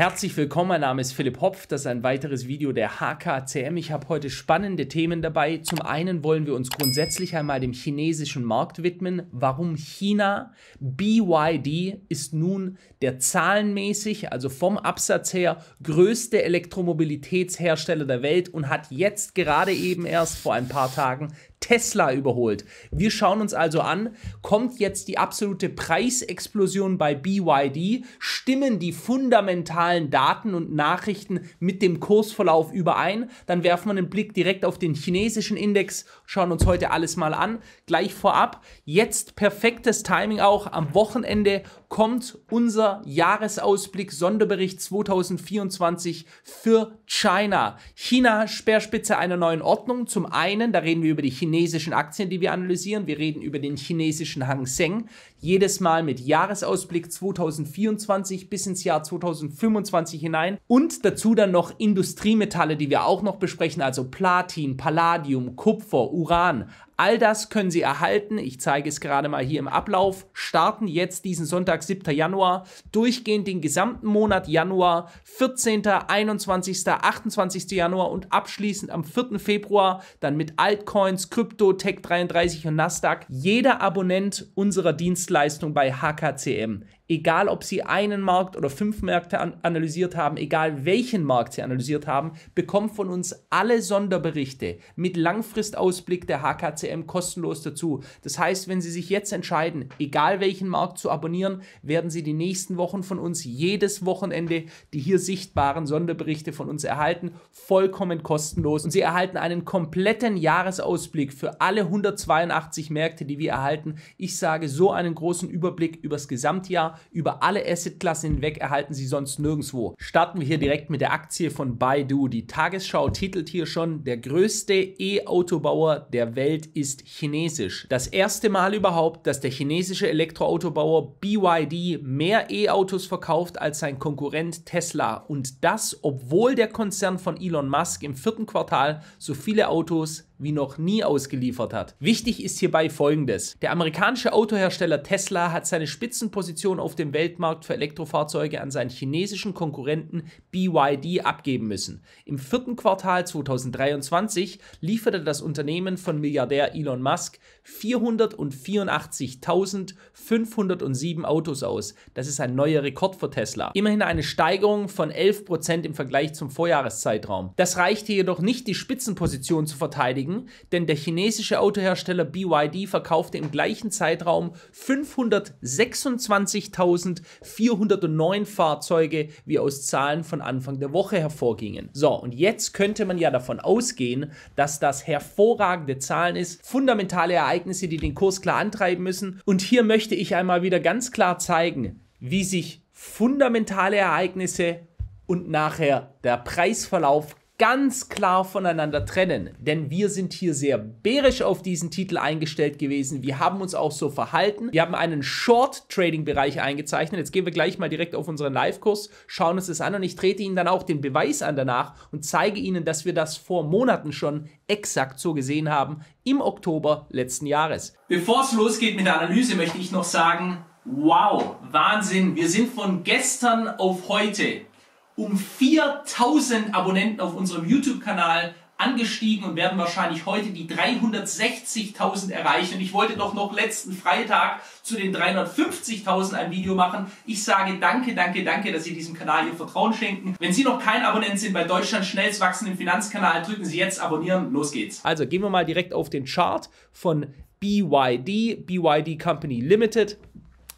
Herzlich willkommen, mein Name ist Philipp Hopf, das ist ein weiteres Video der HKCM. Ich habe heute spannende Themen dabei. Zum einen wollen wir uns grundsätzlich einmal dem chinesischen Markt widmen. Warum China? BYD ist nun der zahlenmäßig, also vom Absatz her, größte Elektromobilitätshersteller der Welt und hat jetzt gerade eben erst vor ein paar Tagen Tesla überholt. Wir schauen uns also an, kommt jetzt die absolute Preisexplosion bei BYD? Stimmen die fundamentalen internationalen Daten und Nachrichten mit dem Kursverlauf überein. Dann werfen wir einen Blick direkt auf den chinesischen Index, schauen uns heute alles mal an. Gleich vorab, jetzt perfektes Timing auch. Am Wochenende kommt unser Jahresausblick Sonderbericht 2024 für China. China Speerspitze einer neuen Ordnung. Zum einen, da reden wir über die chinesischen Aktien, die wir analysieren. Wir reden über den chinesischen Hang Seng. Jedes Mal mit Jahresausblick 2024 bis ins Jahr 2025 hinein. Und dazu dann noch Industriemetalle, die wir auch noch besprechen, also Platin, Palladium, Kupfer, Uran. All das können Sie erhalten. Ich zeige es gerade mal hier im Ablauf. Starten jetzt diesen Sonntag, 7. Januar, durchgehend den gesamten Monat Januar, 14., 21., 28. Januar und abschließend am 4. Februar dann mit Altcoins, Krypto, Tech 33 und Nasdaq. Jeder Abonnent unserer Dienstleistung bei HKCM egal ob sie einen Markt oder fünf Märkte an analysiert haben, egal welchen Markt sie analysiert haben, bekommt von uns alle Sonderberichte mit Langfristausblick der HKCM kostenlos dazu. Das heißt, wenn Sie sich jetzt entscheiden, egal welchen Markt zu abonnieren, werden Sie die nächsten Wochen von uns jedes Wochenende die hier sichtbaren Sonderberichte von uns erhalten, vollkommen kostenlos. Und Sie erhalten einen kompletten Jahresausblick für alle 182 Märkte, die wir erhalten. Ich sage so einen großen Überblick übers Gesamtjahr über alle Assetklassen hinweg erhalten Sie sonst nirgendwo. Starten wir hier direkt mit der Aktie von Baidu. Die Tagesschau titelt hier schon, der größte E-Autobauer der Welt ist chinesisch. Das erste Mal überhaupt, dass der chinesische Elektroautobauer BYD mehr E-Autos verkauft als sein Konkurrent Tesla. Und das, obwohl der Konzern von Elon Musk im vierten Quartal so viele Autos wie noch nie ausgeliefert hat. Wichtig ist hierbei folgendes. Der amerikanische Autohersteller Tesla hat seine Spitzenposition auf auf dem Weltmarkt für Elektrofahrzeuge an seinen chinesischen Konkurrenten BYD abgeben müssen. Im vierten Quartal 2023 lieferte das Unternehmen von Milliardär Elon Musk 484.507 Autos aus. Das ist ein neuer Rekord für Tesla. Immerhin eine Steigerung von 11% im Vergleich zum Vorjahreszeitraum. Das reichte jedoch nicht, die Spitzenposition zu verteidigen, denn der chinesische Autohersteller BYD verkaufte im gleichen Zeitraum 526.000 1409 Fahrzeuge, wie aus Zahlen von Anfang der Woche hervorgingen. So, und jetzt könnte man ja davon ausgehen, dass das hervorragende Zahlen ist, fundamentale Ereignisse, die den Kurs klar antreiben müssen. Und hier möchte ich einmal wieder ganz klar zeigen, wie sich fundamentale Ereignisse und nachher der Preisverlauf ganz klar voneinander trennen, denn wir sind hier sehr bärisch auf diesen Titel eingestellt gewesen. Wir haben uns auch so verhalten. Wir haben einen Short-Trading-Bereich eingezeichnet. Jetzt gehen wir gleich mal direkt auf unseren Live-Kurs, schauen uns das an und ich trete Ihnen dann auch den Beweis an danach und zeige Ihnen, dass wir das vor Monaten schon exakt so gesehen haben im Oktober letzten Jahres. Bevor es losgeht mit der Analyse, möchte ich noch sagen, wow, Wahnsinn, wir sind von gestern auf heute um 4000 Abonnenten auf unserem YouTube-Kanal angestiegen und werden wahrscheinlich heute die 360.000 erreichen. Und ich wollte doch noch letzten Freitag zu den 350.000 ein Video machen. Ich sage danke, danke, danke, dass Sie diesem Kanal Ihr Vertrauen schenken. Wenn Sie noch kein Abonnent sind bei Deutschlands schnellst wachsenden Finanzkanal, drücken Sie jetzt abonnieren. Los geht's. Also gehen wir mal direkt auf den Chart von BYD, BYD Company Limited.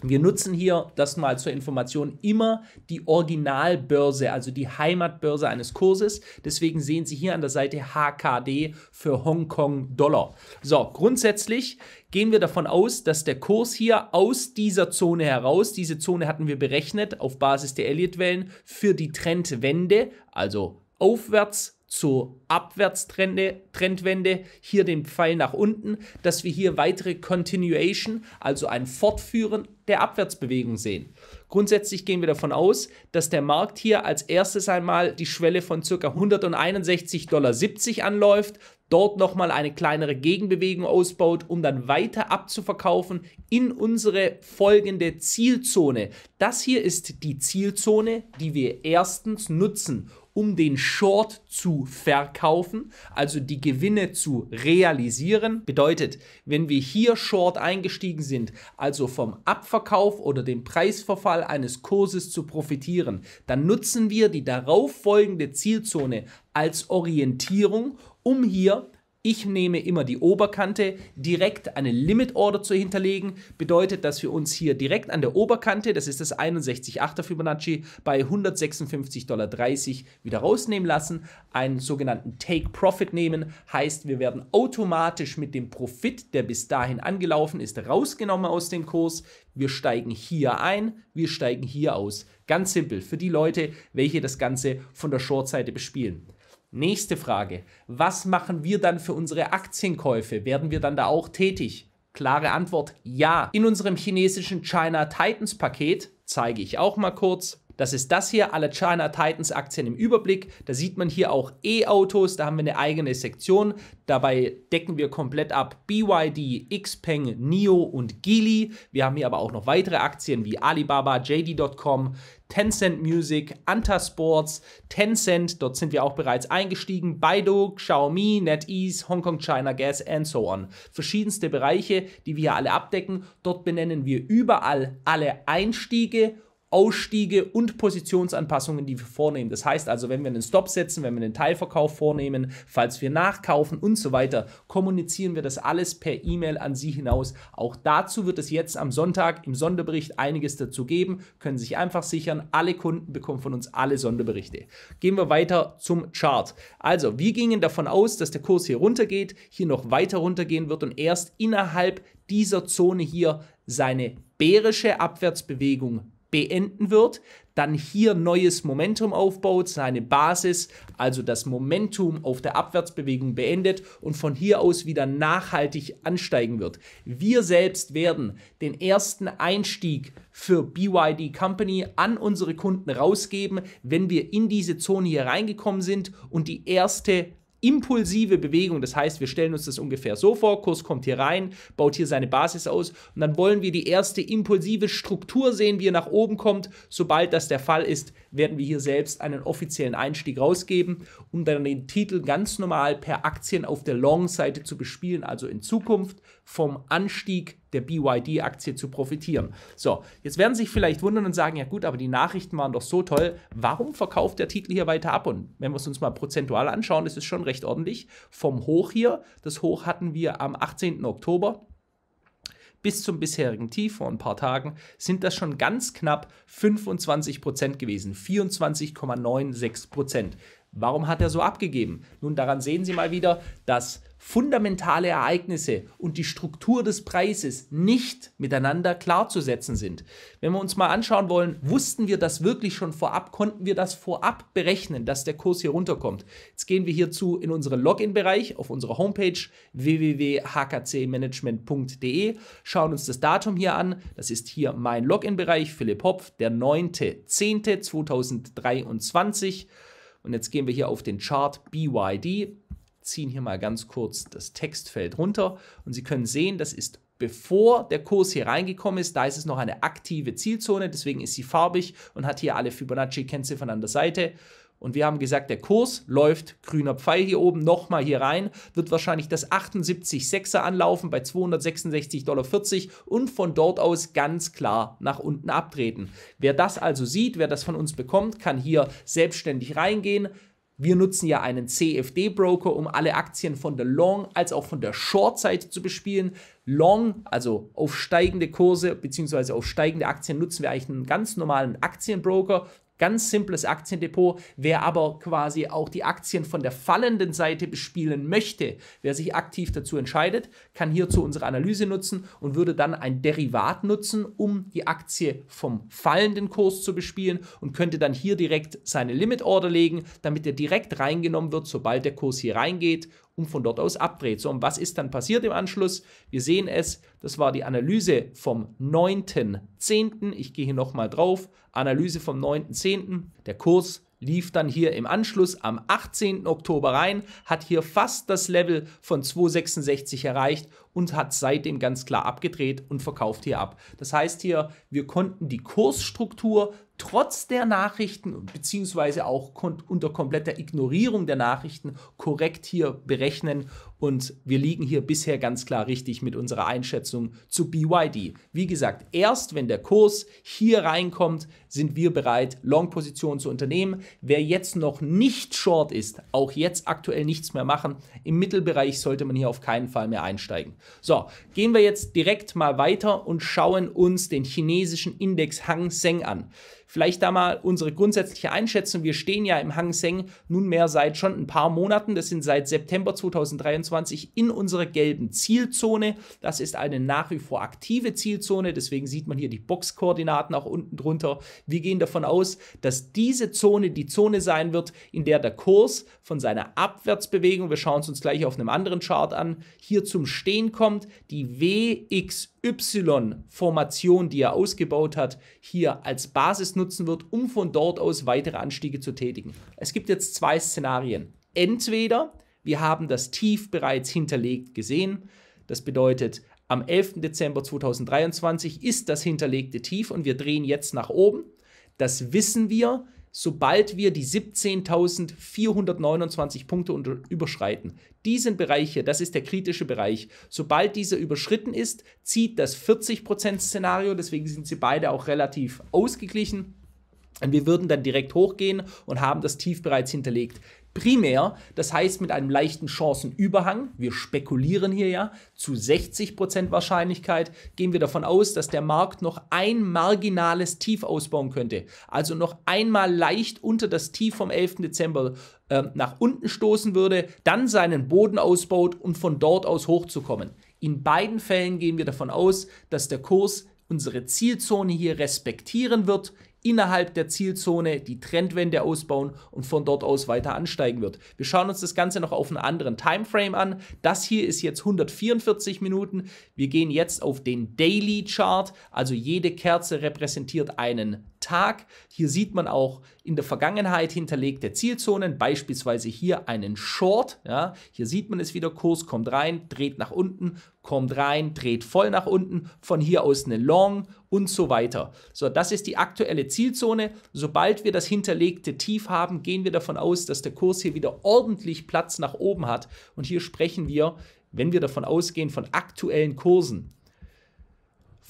Wir nutzen hier das mal zur Information immer die Originalbörse, also die Heimatbörse eines Kurses. Deswegen sehen Sie hier an der Seite HKD für Hongkong Dollar. So, grundsätzlich gehen wir davon aus, dass der Kurs hier aus dieser Zone heraus, diese Zone hatten wir berechnet auf Basis der Elliott-Wellen für die Trendwende, also aufwärts zur Abwärtstrendwende, hier den Pfeil nach unten, dass wir hier weitere Continuation, also ein Fortführen der Abwärtsbewegung sehen. Grundsätzlich gehen wir davon aus, dass der Markt hier als erstes einmal die Schwelle von ca. 161,70 Dollar anläuft, dort nochmal eine kleinere Gegenbewegung ausbaut, um dann weiter abzuverkaufen in unsere folgende Zielzone. Das hier ist die Zielzone, die wir erstens nutzen, um den Short zu verkaufen, also die Gewinne zu realisieren. Bedeutet, wenn wir hier Short eingestiegen sind, also vom Abverkauf oder dem Preisverfall eines Kurses zu profitieren, dann nutzen wir die darauffolgende Zielzone als Orientierung, um hier ich nehme immer die Oberkante. Direkt eine Limit Order zu hinterlegen bedeutet, dass wir uns hier direkt an der Oberkante, das ist das 61,8er Fibonacci, bei 156,30 Dollar wieder rausnehmen lassen. Einen sogenannten Take Profit nehmen, heißt, wir werden automatisch mit dem Profit, der bis dahin angelaufen ist, rausgenommen aus dem Kurs. Wir steigen hier ein, wir steigen hier aus. Ganz simpel für die Leute, welche das Ganze von der Short-Seite bespielen. Nächste Frage. Was machen wir dann für unsere Aktienkäufe? Werden wir dann da auch tätig? Klare Antwort, ja. In unserem chinesischen China Titans Paket zeige ich auch mal kurz. Das ist das hier, alle China Titans Aktien im Überblick. Da sieht man hier auch E-Autos, da haben wir eine eigene Sektion. Dabei decken wir komplett ab BYD, Xpeng, NIO und Geely. Wir haben hier aber auch noch weitere Aktien wie Alibaba, JD.com, Tencent Music, Anta Sports, Tencent, dort sind wir auch bereits eingestiegen, Baidu, Xiaomi, NetEase, Hong Kong China Gas and so on. Verschiedenste Bereiche, die wir hier alle abdecken. Dort benennen wir überall alle Einstiege Ausstiege und Positionsanpassungen, die wir vornehmen. Das heißt also, wenn wir einen Stop setzen, wenn wir einen Teilverkauf vornehmen, falls wir nachkaufen und so weiter, kommunizieren wir das alles per E-Mail an Sie hinaus. Auch dazu wird es jetzt am Sonntag im Sonderbericht einiges dazu geben. Können Sie sich einfach sichern, alle Kunden bekommen von uns alle Sonderberichte. Gehen wir weiter zum Chart. Also, wir gingen davon aus, dass der Kurs hier runtergeht, hier noch weiter runtergehen wird und erst innerhalb dieser Zone hier seine bärische Abwärtsbewegung beenden wird, dann hier neues Momentum aufbaut, seine Basis, also das Momentum auf der Abwärtsbewegung beendet und von hier aus wieder nachhaltig ansteigen wird. Wir selbst werden den ersten Einstieg für BYD Company an unsere Kunden rausgeben, wenn wir in diese Zone hier reingekommen sind und die erste impulsive Bewegung. Das heißt, wir stellen uns das ungefähr so vor, Kurs kommt hier rein, baut hier seine Basis aus und dann wollen wir die erste impulsive Struktur sehen, wie er nach oben kommt. Sobald das der Fall ist, werden wir hier selbst einen offiziellen Einstieg rausgeben, um dann den Titel ganz normal per Aktien auf der Long-Seite zu bespielen, also in Zukunft vom Anstieg der BYD-Aktie zu profitieren. So, jetzt werden Sie sich vielleicht wundern und sagen, ja gut, aber die Nachrichten waren doch so toll, warum verkauft der Titel hier weiter ab? Und wenn wir es uns mal prozentual anschauen, ist es schon recht ordentlich. Vom Hoch hier, das Hoch hatten wir am 18. Oktober, bis zum bisherigen Tief vor ein paar Tagen sind das schon ganz knapp 25 gewesen, 24,96 Warum hat er so abgegeben? Nun, daran sehen Sie mal wieder, dass fundamentale Ereignisse und die Struktur des Preises nicht miteinander klarzusetzen sind. Wenn wir uns mal anschauen wollen, wussten wir das wirklich schon vorab, konnten wir das vorab berechnen, dass der Kurs hier runterkommt. Jetzt gehen wir hierzu in unseren Login-Bereich auf unserer Homepage www.hkcmanagement.de, schauen uns das Datum hier an. Das ist hier mein Login-Bereich, Philipp Hopf, der 9.10.2023. Und jetzt gehen wir hier auf den Chart BYD, ziehen hier mal ganz kurz das Textfeld runter und Sie können sehen, das ist bevor der Kurs hier reingekommen ist, da ist es noch eine aktive Zielzone, deswegen ist sie farbig und hat hier alle Fibonacci-Kennziffern an der Seite. Und wir haben gesagt, der Kurs läuft grüner Pfeil hier oben, nochmal hier rein, wird wahrscheinlich das 78,6er anlaufen bei 266,40 Dollar und von dort aus ganz klar nach unten abtreten. Wer das also sieht, wer das von uns bekommt, kann hier selbstständig reingehen. Wir nutzen ja einen CFD-Broker, um alle Aktien von der Long- als auch von der Short-Seite zu bespielen. Long, also auf steigende Kurse bzw. auf steigende Aktien, nutzen wir eigentlich einen ganz normalen Aktienbroker. Ganz simples Aktiendepot. Wer aber quasi auch die Aktien von der fallenden Seite bespielen möchte, wer sich aktiv dazu entscheidet, kann hierzu unsere Analyse nutzen und würde dann ein Derivat nutzen, um die Aktie vom fallenden Kurs zu bespielen und könnte dann hier direkt seine Limit Order legen, damit er direkt reingenommen wird, sobald der Kurs hier reingeht und von dort aus abdreht. So, und was ist dann passiert im Anschluss? Wir sehen es, das war die Analyse vom 9.10. Ich gehe hier nochmal drauf. Analyse vom 9.10. Der Kurs lief dann hier im Anschluss am 18. Oktober rein, hat hier fast das Level von 266 erreicht und hat seitdem ganz klar abgedreht und verkauft hier ab. Das heißt hier, wir konnten die Kursstruktur trotz der Nachrichten beziehungsweise auch unter kompletter Ignorierung der Nachrichten korrekt hier berechnen und wir liegen hier bisher ganz klar richtig mit unserer Einschätzung zu BYD. Wie gesagt, erst wenn der Kurs hier reinkommt, sind wir bereit, Long-Positionen zu unternehmen. Wer jetzt noch nicht short ist, auch jetzt aktuell nichts mehr machen. Im Mittelbereich sollte man hier auf keinen Fall mehr einsteigen. So, gehen wir jetzt direkt mal weiter und schauen uns den chinesischen Index Hang Seng an. Vielleicht da mal unsere grundsätzliche Einschätzung. Wir stehen ja im Hang Seng nunmehr seit schon ein paar Monaten. Das sind seit September 2023 in unserer gelben Zielzone. Das ist eine nach wie vor aktive Zielzone. Deswegen sieht man hier die Boxkoordinaten auch unten drunter. Wir gehen davon aus, dass diese Zone die Zone sein wird, in der der Kurs von seiner Abwärtsbewegung, wir schauen es uns gleich auf einem anderen Chart an, hier zum Stehen kommt. Die WXY-Formation, die er ausgebaut hat, hier als Basis nutzen wird, um von dort aus weitere Anstiege zu tätigen. Es gibt jetzt zwei Szenarien. Entweder wir haben das Tief bereits hinterlegt gesehen, das bedeutet, am 11. Dezember 2023 ist das hinterlegte Tief und wir drehen jetzt nach oben. Das wissen wir, sobald wir die 17.429 Punkte überschreiten. Diesen Bereich hier, das ist der kritische Bereich. Sobald dieser überschritten ist, zieht das 40%-Szenario, deswegen sind sie beide auch relativ ausgeglichen. Und wir würden dann direkt hochgehen und haben das Tief bereits hinterlegt primär, das heißt mit einem leichten Chancenüberhang, wir spekulieren hier ja, zu 60% Wahrscheinlichkeit gehen wir davon aus, dass der Markt noch ein marginales Tief ausbauen könnte. Also noch einmal leicht unter das Tief vom 11. Dezember äh, nach unten stoßen würde, dann seinen Boden ausbaut und von dort aus hochzukommen. In beiden Fällen gehen wir davon aus, dass der Kurs unsere Zielzone hier respektieren wird innerhalb der Zielzone die Trendwende ausbauen und von dort aus weiter ansteigen wird. Wir schauen uns das Ganze noch auf einen anderen Timeframe an. Das hier ist jetzt 144 Minuten. Wir gehen jetzt auf den Daily Chart. Also jede Kerze repräsentiert einen Tag. Hier sieht man auch in der Vergangenheit hinterlegte Zielzonen, beispielsweise hier einen Short. Ja, hier sieht man es wieder, Kurs kommt rein, dreht nach unten, kommt rein, dreht voll nach unten, von hier aus eine Long und so weiter. So, das ist die aktuelle Zielzone. Sobald wir das hinterlegte Tief haben, gehen wir davon aus, dass der Kurs hier wieder ordentlich Platz nach oben hat. Und hier sprechen wir, wenn wir davon ausgehen, von aktuellen Kursen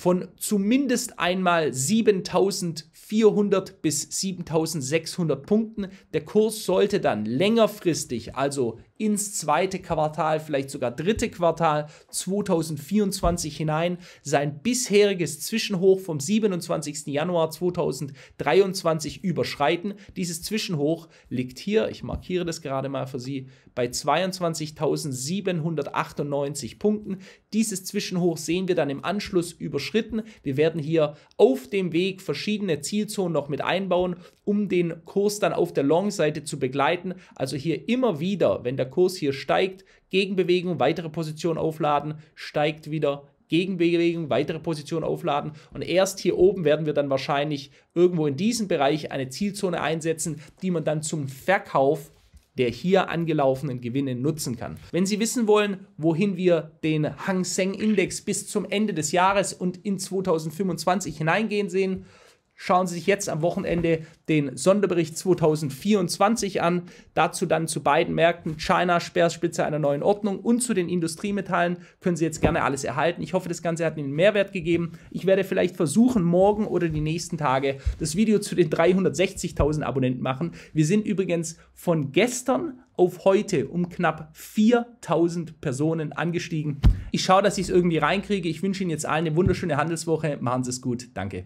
von zumindest einmal 7400 bis 7600 Punkten. Der Kurs sollte dann längerfristig, also ins zweite Quartal, vielleicht sogar dritte Quartal 2024 hinein. Sein bisheriges Zwischenhoch vom 27. Januar 2023 überschreiten. Dieses Zwischenhoch liegt hier, ich markiere das gerade mal für Sie, bei 22.798 Punkten. Dieses Zwischenhoch sehen wir dann im Anschluss überschritten. Wir werden hier auf dem Weg verschiedene Zielzonen noch mit einbauen, um den Kurs dann auf der Long-Seite zu begleiten. Also hier immer wieder, wenn der Kurs hier steigt, Gegenbewegung, weitere Position aufladen, steigt wieder, Gegenbewegung, weitere Position aufladen und erst hier oben werden wir dann wahrscheinlich irgendwo in diesem Bereich eine Zielzone einsetzen, die man dann zum Verkauf der hier angelaufenen Gewinne nutzen kann. Wenn Sie wissen wollen, wohin wir den Hang Seng Index bis zum Ende des Jahres und in 2025 hineingehen sehen, Schauen Sie sich jetzt am Wochenende den Sonderbericht 2024 an. Dazu dann zu beiden Märkten China, Speerspitze einer neuen Ordnung und zu den Industriemetallen können Sie jetzt gerne alles erhalten. Ich hoffe, das Ganze hat Ihnen Mehrwert gegeben. Ich werde vielleicht versuchen, morgen oder die nächsten Tage das Video zu den 360.000 Abonnenten machen. Wir sind übrigens von gestern auf heute um knapp 4000 Personen angestiegen. Ich schaue, dass ich es irgendwie reinkriege. Ich wünsche Ihnen jetzt allen eine wunderschöne Handelswoche. Machen Sie es gut. Danke.